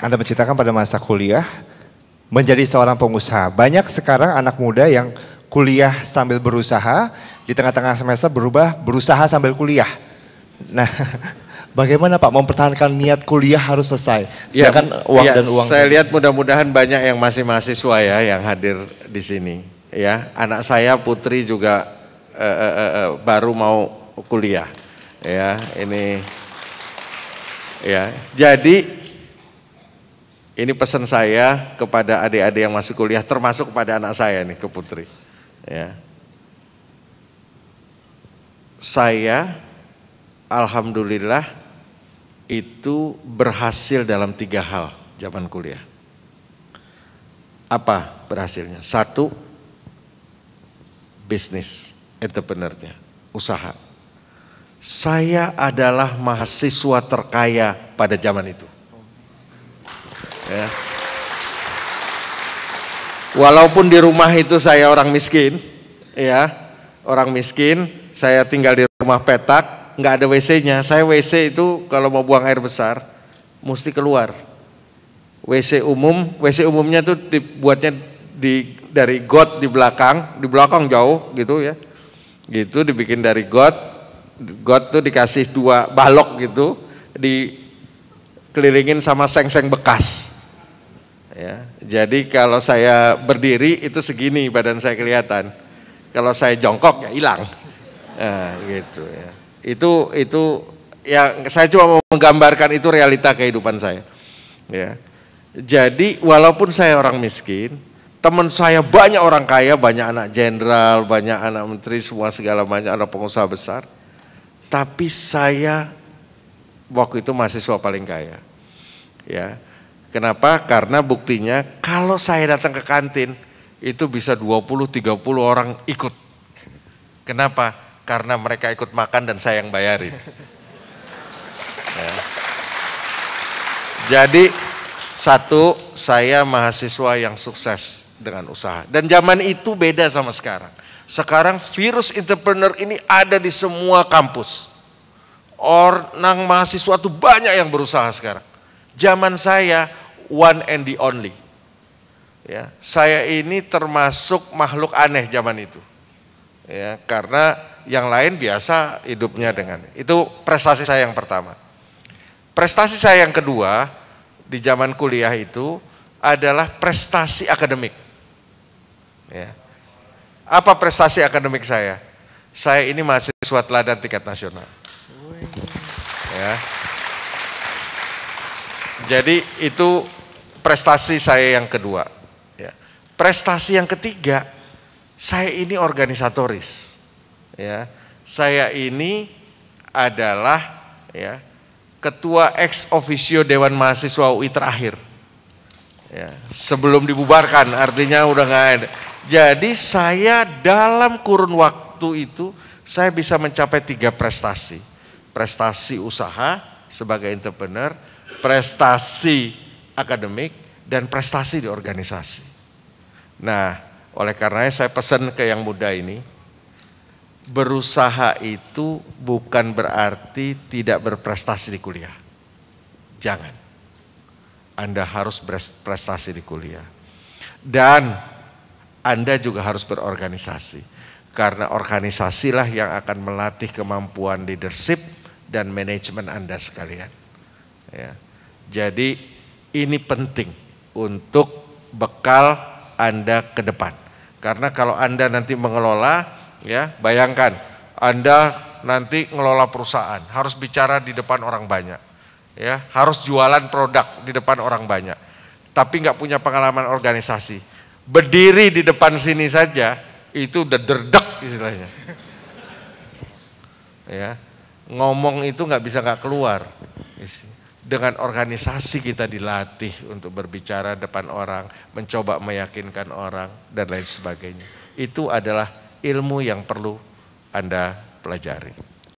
Anda menceritakan pada masa kuliah menjadi seorang pengusaha. Banyak sekarang anak muda yang kuliah sambil berusaha, di tengah-tengah semester berubah berusaha sambil kuliah. Nah, bagaimana Pak mempertahankan niat kuliah harus selesai? Sedangkan ya, uang ya, dan uang. Saya lihat mudah-mudahan banyak yang masih mahasiswa ya yang hadir di sini. Ya, anak saya Putri juga uh, uh, uh, baru mau kuliah. Ya, ini ya. Jadi ini pesan saya kepada adik-adik yang masuk kuliah, termasuk kepada anak saya nih, ke Putri. Ya. Saya, Alhamdulillah, itu berhasil dalam tiga hal zaman kuliah. Apa berhasilnya? Satu, bisnis, entrepreneurnya, usaha. Saya adalah mahasiswa terkaya pada zaman itu Ya. Walaupun di rumah itu saya orang miskin, ya, orang miskin, saya tinggal di rumah petak, nggak ada WC-nya. Saya WC itu kalau mau buang air besar, mesti keluar. WC umum, WC umumnya tuh dibuatnya di dari got di belakang, di belakang jauh gitu ya. Gitu dibikin dari got, got tuh dikasih dua balok gitu, dikelilingin sama seng-seng bekas Ya, jadi kalau saya berdiri itu segini badan saya kelihatan. Kalau saya jongkok ya hilang. Nah, gitu ya. Itu itu ya saya cuma mau menggambarkan itu realita kehidupan saya. Ya. Jadi walaupun saya orang miskin, teman saya banyak orang kaya, banyak anak jenderal, banyak anak menteri, semua segala macam, anak pengusaha besar. Tapi saya waktu itu mahasiswa paling kaya. Ya Kenapa? Karena buktinya kalau saya datang ke kantin itu bisa 20-30 orang ikut. Kenapa? Karena mereka ikut makan dan saya yang bayarin. Ya. Jadi satu, saya mahasiswa yang sukses dengan usaha. Dan zaman itu beda sama sekarang. Sekarang virus entrepreneur ini ada di semua kampus. Orang mahasiswa itu banyak yang berusaha sekarang Zaman saya one and the only. Ya, saya ini termasuk makhluk aneh zaman itu. Ya, karena yang lain biasa hidupnya dengan itu prestasi saya yang pertama. Prestasi saya yang kedua di zaman kuliah itu adalah prestasi akademik. Ya. Apa prestasi akademik saya? Saya ini mahasiswa teladan tingkat nasional. Ya. Jadi itu prestasi saya yang kedua. Ya. Prestasi yang ketiga, saya ini organisatoris. Ya. Saya ini adalah ya, ketua ex officio Dewan Mahasiswa UI terakhir. Ya, sebelum dibubarkan, artinya udah nggak ada. Jadi saya dalam kurun waktu itu saya bisa mencapai tiga prestasi. Prestasi usaha sebagai entrepreneur, prestasi akademik dan prestasi di organisasi. Nah, oleh karenanya saya pesan ke yang muda ini, berusaha itu bukan berarti tidak berprestasi di kuliah. Jangan. Anda harus berprestasi di kuliah. Dan Anda juga harus berorganisasi. Karena organisasilah yang akan melatih kemampuan leadership dan manajemen Anda sekalian. Ya. Jadi ini penting untuk bekal Anda ke depan. Karena kalau Anda nanti mengelola, ya bayangkan Anda nanti ngelola perusahaan, harus bicara di depan orang banyak. Ya, harus jualan produk di depan orang banyak. Tapi nggak punya pengalaman organisasi. Berdiri di depan sini saja itu udah derdek istilahnya. Ya, ngomong itu nggak bisa nggak keluar dengan organisasi kita dilatih untuk berbicara depan orang, mencoba meyakinkan orang, dan lain sebagainya. Itu adalah ilmu yang perlu Anda pelajari.